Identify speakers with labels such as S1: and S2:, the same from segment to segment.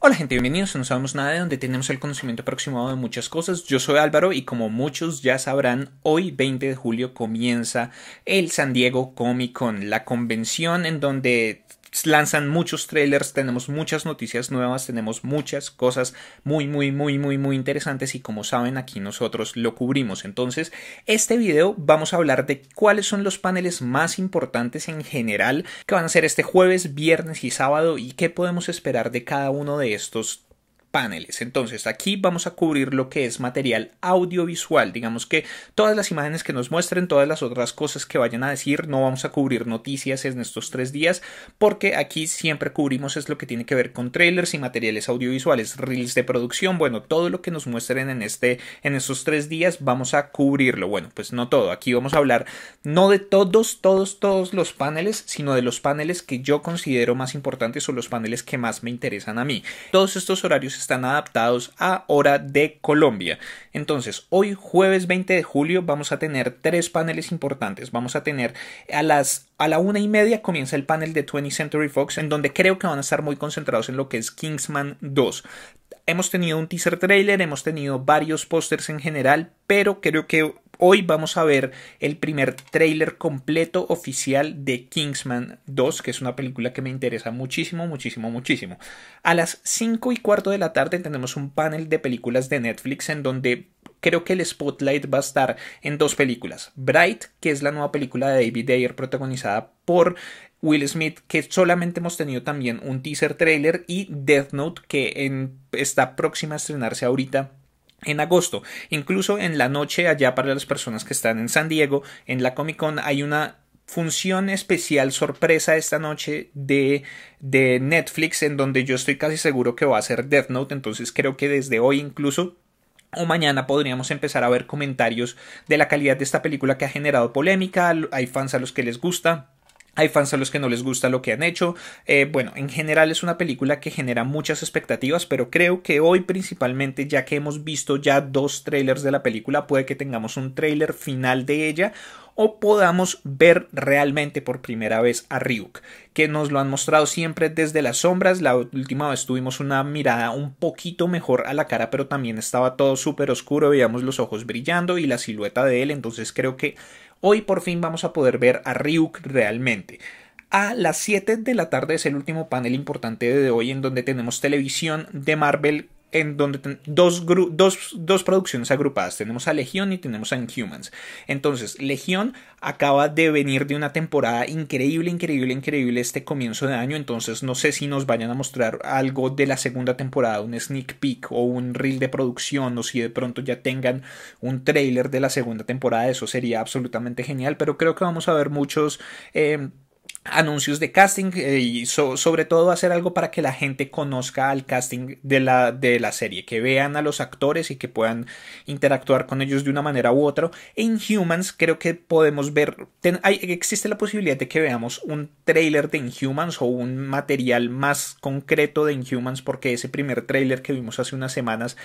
S1: Hola gente, bienvenidos No Sabemos Nada de donde tenemos el conocimiento aproximado de muchas cosas. Yo soy Álvaro y como muchos ya sabrán, hoy 20 de julio comienza el San Diego Comic Con, la convención en donde lanzan muchos trailers, tenemos muchas noticias nuevas, tenemos muchas cosas muy, muy, muy, muy, muy interesantes y como saben aquí nosotros lo cubrimos. Entonces, este video vamos a hablar de cuáles son los paneles más importantes en general que van a ser este jueves, viernes y sábado y qué podemos esperar de cada uno de estos paneles. Entonces aquí vamos a cubrir lo que es material audiovisual. Digamos que todas las imágenes que nos muestren, todas las otras cosas que vayan a decir, no vamos a cubrir noticias en estos tres días porque aquí siempre cubrimos es lo que tiene que ver con trailers y materiales audiovisuales, reels de producción, bueno, todo lo que nos muestren en, este, en estos tres días vamos a cubrirlo. Bueno, pues no todo. Aquí vamos a hablar no de todos, todos, todos los paneles, sino de los paneles que yo considero más importantes o los paneles que más me interesan a mí. Todos estos horarios están adaptados a hora de Colombia. Entonces, hoy jueves 20 de julio vamos a tener tres paneles importantes. Vamos a tener a las a la una y media comienza el panel de 20 Century Fox, en donde creo que van a estar muy concentrados en lo que es Kingsman 2. Hemos tenido un teaser trailer, hemos tenido varios pósters en general, pero creo que Hoy vamos a ver el primer tráiler completo oficial de Kingsman 2, que es una película que me interesa muchísimo, muchísimo, muchísimo. A las 5 y cuarto de la tarde tenemos un panel de películas de Netflix en donde creo que el spotlight va a estar en dos películas. Bright, que es la nueva película de David Ayer protagonizada por Will Smith, que solamente hemos tenido también un teaser trailer, y Death Note, que está próxima a estrenarse ahorita en agosto. Incluso en la noche allá para las personas que están en San Diego, en la Comic Con hay una función especial sorpresa esta noche de, de Netflix en donde yo estoy casi seguro que va a ser Death Note, entonces creo que desde hoy incluso o mañana podríamos empezar a ver comentarios de la calidad de esta película que ha generado polémica, hay fans a los que les gusta, hay fans a los que no les gusta lo que han hecho. Eh, bueno, en general es una película que genera muchas expectativas, pero creo que hoy principalmente, ya que hemos visto ya dos trailers de la película, puede que tengamos un trailer final de ella o podamos ver realmente por primera vez a Ryuk, que nos lo han mostrado siempre desde las sombras. La última vez tuvimos una mirada un poquito mejor a la cara, pero también estaba todo súper oscuro, veíamos los ojos brillando y la silueta de él, entonces creo que Hoy por fin vamos a poder ver a Ryuk realmente. A las 7 de la tarde es el último panel importante de hoy en donde tenemos televisión de Marvel en donde dos, producciones agrupadas. Tenemos a Legión y tenemos a Inhumans. Entonces, Legión acaba de venir de una temporada increíble, increíble, increíble este comienzo de año. Entonces, no sé si nos vayan a mostrar algo de la segunda temporada, un sneak peek o un reel de producción, o si de pronto ya tengan un trailer de la segunda temporada. Eso sería absolutamente genial. Pero creo que vamos a ver muchos. Eh, anuncios de casting eh, y sobre todo hacer algo para que la gente conozca al casting de la, de la serie, que vean a los actores y que puedan interactuar con ellos de una manera u otra. En Humans creo que podemos ver, hay, existe la posibilidad de que veamos un trailer de Inhumans o un material más concreto de Inhumans porque ese primer trailer que vimos hace unas semanas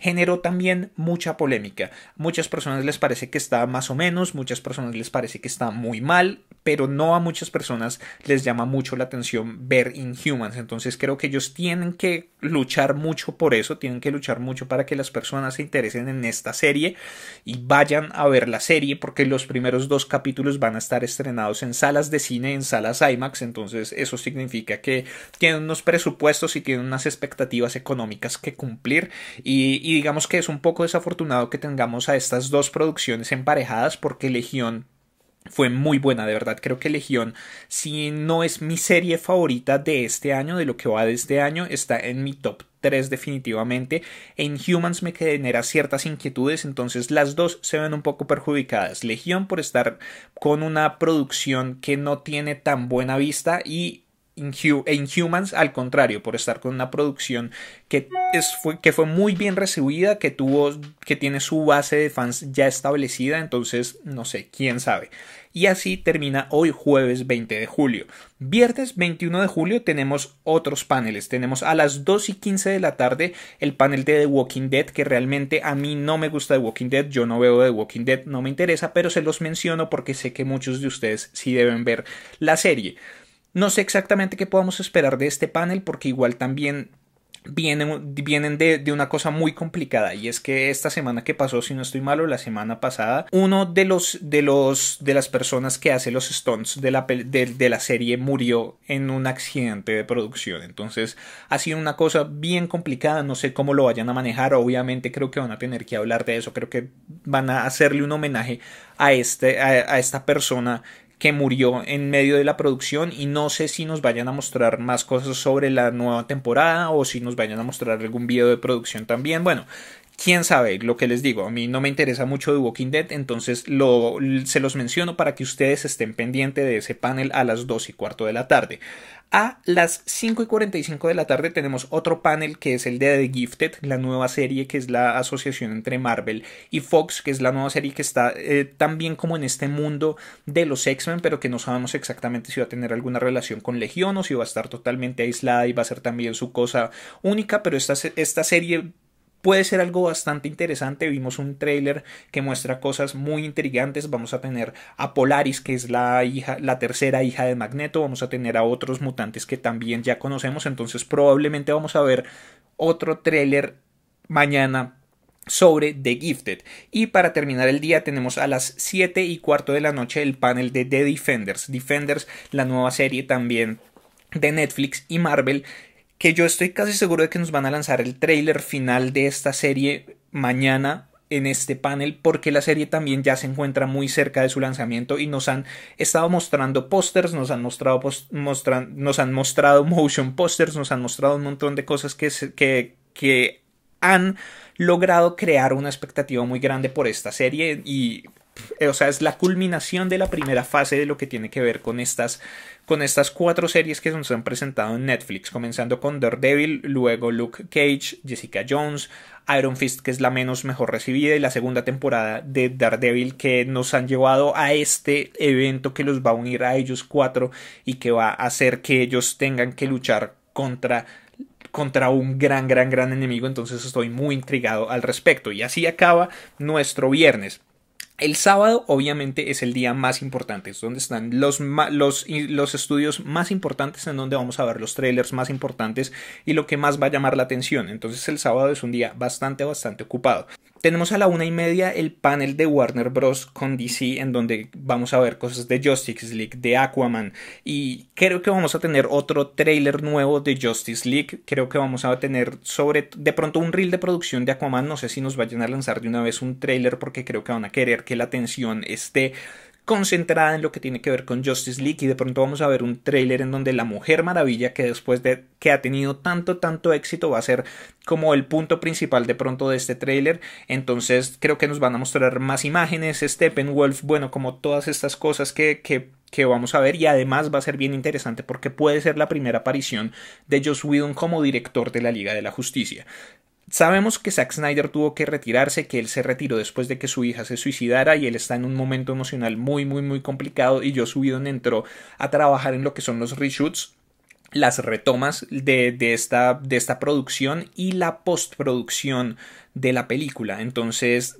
S1: generó también mucha polémica. Muchas personas les parece que está más o menos, muchas personas les parece que está muy mal, pero no a muchas personas les llama mucho la atención ver Inhumans. Entonces creo que ellos tienen que luchar mucho por eso, tienen que luchar mucho para que las personas se interesen en esta serie y vayan a ver la serie porque los primeros dos capítulos van a estar estrenados en salas de cine, en salas IMAX, entonces eso significa que tienen unos presupuestos y tienen unas expectativas económicas que cumplir y, y digamos que es un poco desafortunado que tengamos a estas dos producciones emparejadas porque Legión fue muy buena, de verdad. Creo que Legión, si no es mi serie favorita de este año, de lo que va de este año, está en mi top 3 definitivamente. En Humans me genera ciertas inquietudes, entonces las dos se ven un poco perjudicadas. Legión por estar con una producción que no tiene tan buena vista y e Inhumans, al contrario, por estar con una producción que, es, fue, que fue muy bien recibida, que, tuvo, que tiene su base de fans ya establecida, entonces no sé, quién sabe. Y así termina hoy jueves 20 de julio. Viernes 21 de julio tenemos otros paneles. Tenemos a las 2 y 15 de la tarde el panel de The Walking Dead, que realmente a mí no me gusta The Walking Dead, yo no veo The Walking Dead, no me interesa, pero se los menciono porque sé que muchos de ustedes sí deben ver la serie. No sé exactamente qué podamos esperar de este panel porque igual también vienen, vienen de, una cosa muy complicada y es que esta semana que pasó, si no estoy malo, la semana pasada, uno de los de los de las personas que hace los stunts de la, serie murió en un accidente de producción. Entonces ha sido una cosa bien complicada, no sé cómo lo vayan a manejar, obviamente creo que van a tener que hablar de eso, creo que van a hacerle un homenaje a, este, a esta persona que murió en medio de la producción y no sé si nos vayan a mostrar más cosas sobre la nueva temporada o si nos vayan a mostrar algún video de producción también. Bueno, quién sabe lo que les digo. A mí no me interesa mucho The Walking Dead, entonces se los menciono para que ustedes estén pendientes de ese panel a las 2 y cuarto de la tarde. A las 5 y 45 de la tarde tenemos otro panel que es el de The Gifted, la nueva serie que es la asociación entre Marvel y Fox, que es la nueva serie que está eh, también como en este mundo de los X-Men, pero que no sabemos exactamente si va a tener alguna relación con Legión o si va a estar totalmente aislada y va a ser también su cosa única, pero esta serie puede ser algo bastante interesante. Vimos un tráiler que muestra cosas muy intrigantes. Vamos a tener a Polaris, que es la hija, la tercera hija de Magneto. Vamos a tener a otros mutantes que también ya conocemos. Entonces, probablemente vamos a ver otro trailer mañana sobre The Gifted. Y para terminar el día tenemos a las 7 y cuarto de la noche el panel de The Defenders. Defenders, la nueva serie también de Netflix y Marvel que yo estoy casi seguro de que nos van a lanzar el trailer final de esta serie mañana en este panel porque la serie también ya se encuentra muy cerca de su lanzamiento y nos han estado mostrando pósters, nos han mostrado nos han mostrado motion posters, nos han mostrado un montón de cosas que, que, que han logrado crear una expectativa muy grande por esta serie y eh, o sea, es la culminación de la primera fase de lo que tiene que ver con estas, con estas cuatro series que nos han presentado en Netflix, comenzando con Daredevil, luego Luke Cage, Jessica Jones, Iron Fist, que es la menos mejor recibida, y la segunda temporada de Daredevil, que nos han llevado a este evento que los va a unir a ellos cuatro y que va a hacer que ellos tengan que luchar contra contra un gran, gran, gran enemigo, entonces estoy muy intrigado al respecto. Y así acaba nuestro viernes. El sábado obviamente es el día más importante, es donde están los, estudios más importantes, en donde vamos a ver los trailers más importantes y lo que más va a llamar la atención. Entonces el sábado es un día bastante, bastante ocupado. Tenemos a la una y media el panel de Warner Bros. con DC, en donde vamos a ver cosas de Justice League, de Aquaman, y creo que vamos a tener otro trailer nuevo de Justice League. Creo que vamos a tener sobre, de pronto, un reel de producción de Aquaman. No sé si nos vayan a lanzar de una vez un trailer porque creo que van a querer que la atención esté concentrada en lo que tiene que ver con Justice League y de pronto vamos a ver un tráiler en donde la Mujer Maravilla que después de que ha tenido tanto tanto éxito va a ser como el punto principal de pronto de este tráiler entonces creo que nos van a mostrar más imágenes Steppenwolf bueno como todas estas cosas que, que que vamos a ver y además va a ser bien interesante porque puede ser la primera aparición de Joss Whedon como director de la Liga de la Justicia. Sabemos que Zack Snyder tuvo que retirarse, que él se retiró después de que su hija se suicidara y él está en un momento emocional muy, muy, muy complicado y yo yo en entró a trabajar en lo que son los reshoots las retomas de, de, esta, de esta producción y la postproducción de la película. Entonces,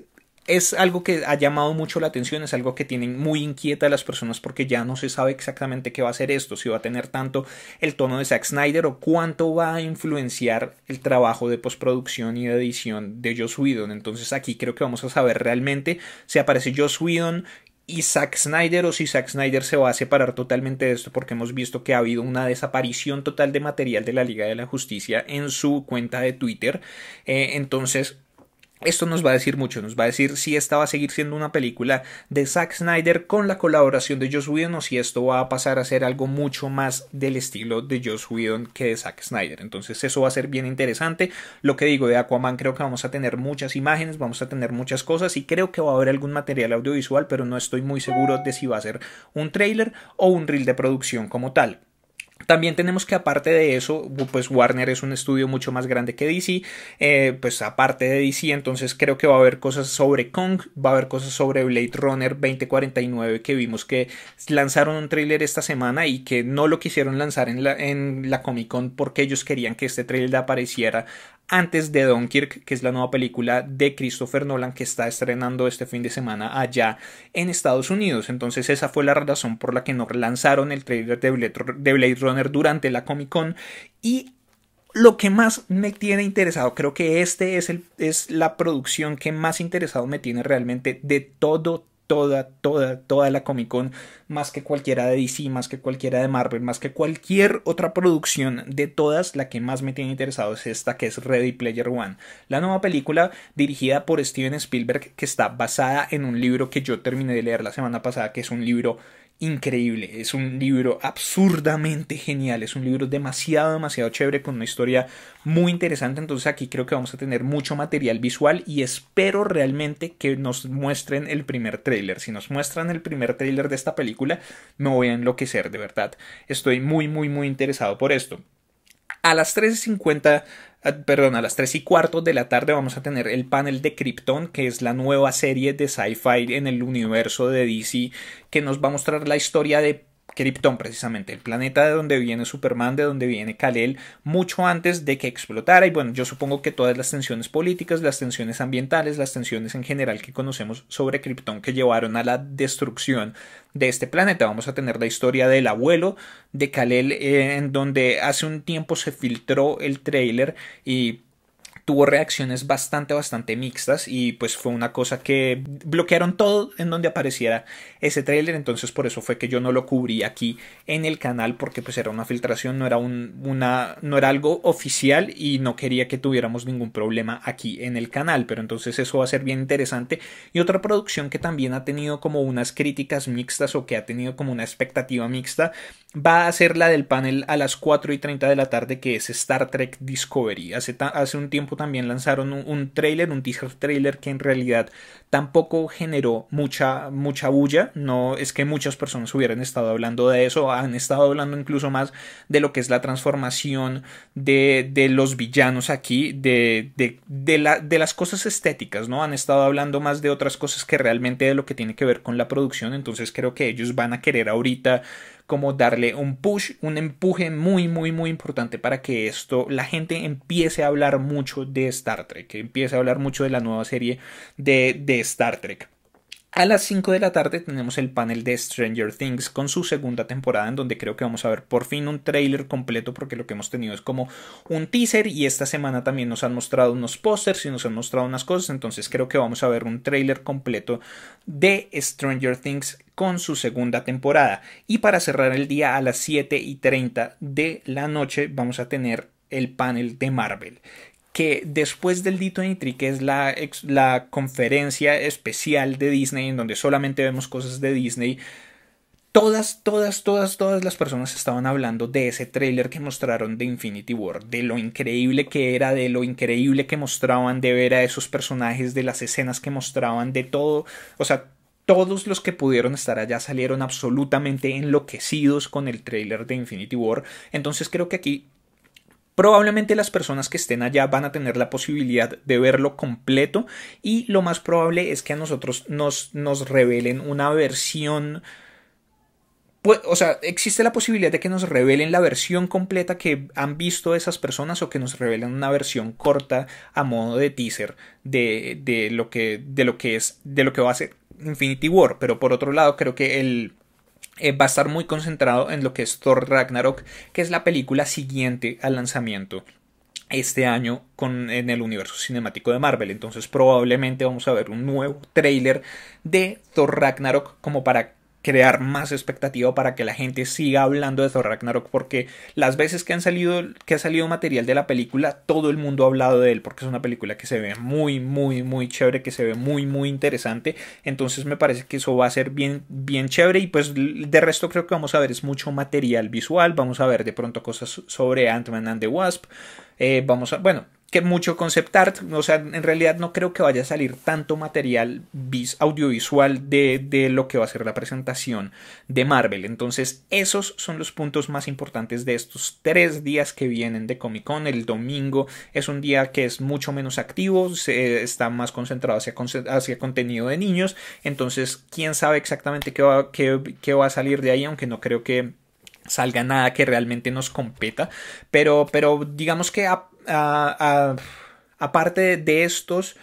S1: es algo que ha llamado mucho la atención, es algo que tienen muy inquieta a las personas porque ya no se sabe exactamente qué va a ser esto, si va a tener tanto el tono de Zack Snyder o cuánto va a influenciar el trabajo de postproducción y de edición de Joss Whedon. Entonces aquí creo que vamos a saber realmente si aparece Joss Whedon y Zack Snyder o si Zack Snyder se va a separar totalmente de esto porque hemos visto que ha habido una desaparición total de material de la Liga de la Justicia en su cuenta de Twitter. Eh, entonces esto nos va a decir mucho, nos va a decir si esta va a seguir siendo una película de Zack Snyder con la colaboración de Joss Whedon o si esto va a pasar a ser algo mucho más del estilo de Joss Whedon que de Zack Snyder. Entonces eso va a ser bien interesante. Lo que digo de Aquaman creo que vamos a tener muchas imágenes, vamos a tener muchas cosas y creo que va a haber algún material audiovisual, pero no estoy muy seguro de si va a ser un trailer o un reel de producción como tal. También tenemos que aparte de eso, pues Warner es un estudio mucho más grande que DC, eh, pues aparte de DC, entonces creo que va a haber cosas sobre Kong, va a haber cosas sobre Blade Runner 2049 que vimos que lanzaron un tráiler esta semana y que no lo quisieron lanzar en la, en la Comic Con porque ellos querían que este tráiler apareciera antes de Dunkirk, que es la nueva película de Christopher Nolan que está estrenando este fin de semana allá en Estados Unidos. Entonces esa fue la razón por la que no lanzaron el trailer de Blade Runner durante la Comic Con y lo que más me tiene interesado, creo que este es, el, es la producción que más interesado me tiene realmente de todo toda, toda, toda la Comic Con, más que cualquiera de DC, más que cualquiera de Marvel, más que cualquier otra producción de todas, la que más me tiene interesado es esta que es Ready Player One, la nueva película dirigida por Steven Spielberg que está basada en un libro que yo terminé de leer la semana pasada, que es un libro increíble. Es un libro absurdamente genial. Es un libro demasiado, demasiado chévere con una historia muy interesante. Entonces aquí creo que vamos a tener mucho material visual y espero realmente que nos muestren el primer tráiler. Si nos muestran el primer tráiler de esta película, me voy a enloquecer, de verdad. Estoy muy, muy, muy interesado por esto. A las 3.50 ah, perdón, a las 3 y cuarto de la tarde vamos a tener el panel de Krypton, que es la nueva serie de sci-fi en el universo de DC, que nos va a mostrar la historia de Krypton precisamente, el planeta de donde viene Superman, de donde viene Kalel, mucho antes de que explotara. Y bueno, yo supongo que todas las tensiones políticas, las tensiones ambientales, las tensiones en general que conocemos sobre Krypton que llevaron a la destrucción de este planeta. Vamos a tener la historia del abuelo de Kalel, eh, en donde hace un tiempo se filtró el trailer y tuvo reacciones bastante, bastante mixtas y pues fue una cosa que bloquearon todo en donde apareciera ese tráiler, entonces por eso fue que yo no lo cubrí aquí en el canal porque pues era una filtración, no era, un, una, no era algo oficial y no quería que tuviéramos ningún problema aquí en el canal, pero entonces eso va a ser bien interesante y otra producción que también ha tenido como unas críticas mixtas o que ha tenido como una expectativa mixta va a ser la del panel a las 4 y 30 de la tarde que es Star Trek Discovery. Hace, hace un tiempo también lanzaron un, trailer, un teaser trailer que en realidad tampoco generó mucha, mucha bulla. No es que muchas personas hubieran estado hablando de eso, han estado hablando incluso más de lo que es la transformación de, de los villanos aquí, de, de, de, la, de las cosas estéticas, ¿no? Han estado hablando más de otras cosas que realmente de lo que tiene que ver con la producción. Entonces creo que ellos van a querer ahorita como darle un push, un empuje muy, muy, muy importante para que esto, la gente empiece a hablar mucho de Star Trek, que empiece a hablar mucho de la nueva serie de, de Star Trek. A las 5 de la tarde tenemos el panel de Stranger Things con su segunda temporada en donde creo que vamos a ver por fin un trailer completo porque lo que hemos tenido es como un teaser y esta semana también nos han mostrado unos pósters y nos han mostrado unas cosas, entonces creo que vamos a ver un trailer completo de Stranger Things con su segunda temporada. Y para cerrar el día a las 7 y 30 de la noche vamos a tener el panel de Marvel que después del Dito Nitri, que es la, la conferencia especial de Disney, en donde solamente vemos cosas de Disney, todas, todas, todas, todas las personas estaban hablando de ese tráiler que mostraron de Infinity War, de lo increíble que era, de lo increíble que mostraban, de ver a esos personajes, de las escenas que mostraban, de todo, o sea, todos los que pudieron estar allá salieron absolutamente enloquecidos con el tráiler de Infinity War. Entonces creo que aquí Probablemente las personas que estén allá van a tener la posibilidad de verlo completo y lo más probable es que a nosotros nos, nos revelen una versión pues, o sea, existe la posibilidad de que nos revelen la versión completa que han visto esas personas o que nos revelen una versión corta a modo de teaser de, lo, que, de lo que es de lo que va a ser Infinity War. Pero por otro lado, creo que el, eh, va a estar muy concentrado en lo que es Thor Ragnarok, que es la película siguiente al lanzamiento este año en el universo cinemático de Marvel. Entonces probablemente vamos a ver un nuevo tráiler de Thor Ragnarok como para crear más expectativa para que la gente siga hablando de Thor Ragnarok porque las veces que han salido que ha salido material de la película todo el mundo ha hablado de él porque es una película que se ve muy muy muy chévere que se ve muy muy interesante entonces me parece que eso va a ser bien bien chévere y pues de resto creo que vamos a ver es mucho material visual vamos a ver de pronto cosas sobre Ant-Man and the Wasp eh, vamos a bueno que mucho concept art, o sea, en realidad no creo que vaya a salir tanto material audiovisual de, lo que va a ser la presentación de Marvel. Entonces, esos son los puntos más importantes de estos tres días que vienen de Comic Con. El domingo es un día que es mucho menos activo, se, está más concentrado hacia, hacia contenido de niños. Entonces, quién sabe exactamente qué va, va a salir de ahí, aunque no creo que salga nada que realmente nos competa, pero, pero digamos que a, aparte de estos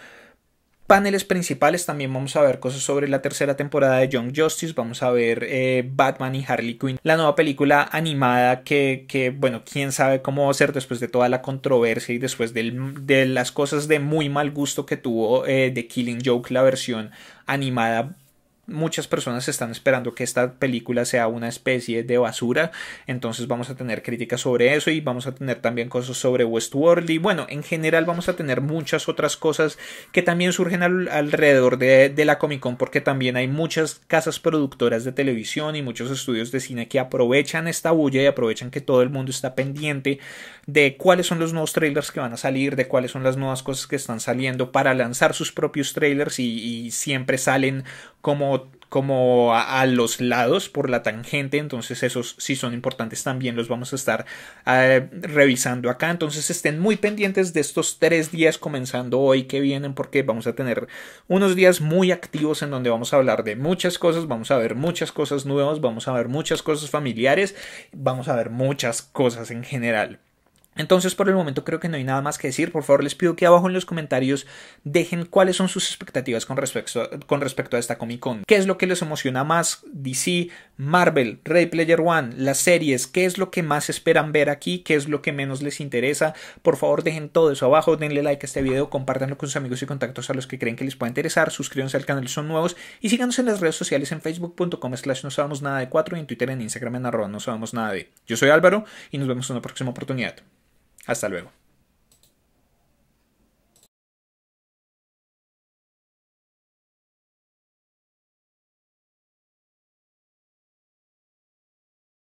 S1: paneles principales también vamos a ver cosas sobre la tercera temporada de Young Justice, vamos a ver eh, Batman y Harley Quinn, la nueva película animada que, bueno, quién sabe cómo va a ser después de toda la controversia y después de las cosas de muy mal gusto que tuvo eh, de Killing Joke, la versión animada muchas personas están esperando que esta película sea una especie de basura, entonces vamos a tener críticas sobre eso y vamos a tener también cosas sobre Westworld y bueno, en general vamos a tener muchas otras cosas que también surgen alrededor de, la Comic Con porque también hay muchas casas productoras de televisión y muchos estudios de cine que aprovechan esta bulla y aprovechan que todo el mundo está pendiente de cuáles son los nuevos trailers que van a salir, de cuáles son las nuevas cosas que están saliendo para lanzar sus propios trailers y siempre salen como, como a, los lados por la tangente, entonces esos sí son importantes también los vamos a estar eh, revisando acá, entonces estén muy pendientes de estos tres días comenzando hoy que vienen porque vamos a tener unos días muy activos en donde vamos a hablar de muchas cosas, vamos a ver muchas cosas nuevas, vamos a ver muchas cosas familiares, vamos a ver muchas cosas en general. Entonces por el momento creo que no hay nada más que decir. Por favor les pido que abajo en los comentarios dejen cuáles son sus expectativas con respecto, a, con respecto a esta Comic Con. ¿Qué es lo que les emociona más? DC, Marvel, Ray Player One, las series. ¿Qué es lo que más esperan ver aquí? ¿Qué es lo que menos les interesa? Por favor dejen todo eso abajo. Denle like a este video. Compártanlo con sus amigos y contactos a los que creen que les pueda interesar. Suscríbanse al canal si son nuevos. Y síganos en las redes sociales en facebook.com slash no sabemos nada de 4 y en Twitter en Instagram en arroba no sabemos nada de. Yo soy Álvaro y nos vemos en una próxima oportunidad. Hasta luego.